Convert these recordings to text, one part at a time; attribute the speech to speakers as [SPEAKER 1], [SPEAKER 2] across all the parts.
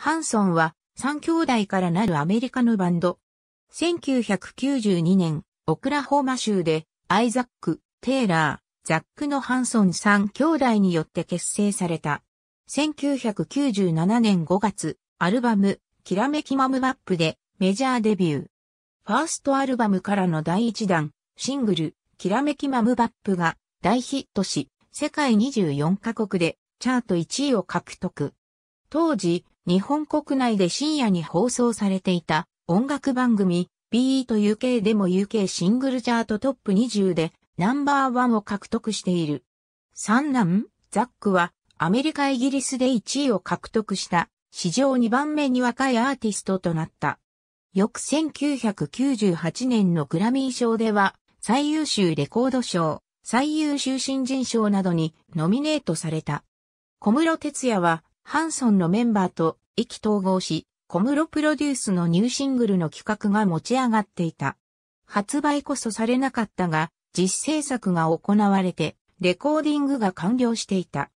[SPEAKER 1] ハンソ
[SPEAKER 2] ンは3兄弟からなるアメリカのバンド。1992年、オクラホーマ州でアイザック、テイラー、ザックのハンソン3兄弟によって結成された。1997年5月、アルバム、きらめきマムマップでメジャーデビュー。ファーストアルバムからの第1弾、シングル、きらめきマムバップが大ヒットし、世界24カ国でチャート1位を獲得。当時、日本国内で深夜に放送されていた音楽番組 BE と UK でも UK シングルチャートトップ20でナンバーワンを獲得している。三男、ザックはアメリカイギリスで1位を獲得した史上2番目に若いアーティストとなった。翌1998年のグラミー賞では最優秀レコード賞、最優秀新人賞などにノミネートされた。小室哲也はハンソンのメンバーと意気統合し、小室プロデュースのニューシングルの企画が持ち上がっていた。発売こそされなかったが、実制作が行われて、レコーディングが完了していた。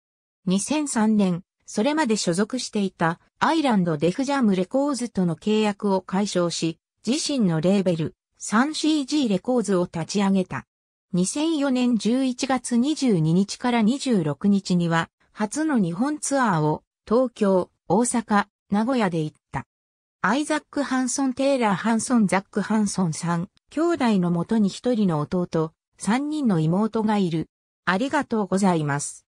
[SPEAKER 2] 2003年、それまで所属していたアイランドデフジャムレコーズとの契約を解消し、自身のレーベル 3CG レコーズを立ち上げた。2004年11月22日から26日には初の日本ツアーを東京、大阪、名古屋で行った。アイザック・ハンソン・テイラー・ハンソン・ザック・ハンソンさん、兄弟のもとに一人の弟、三人の妹がいる。ありがとうございます。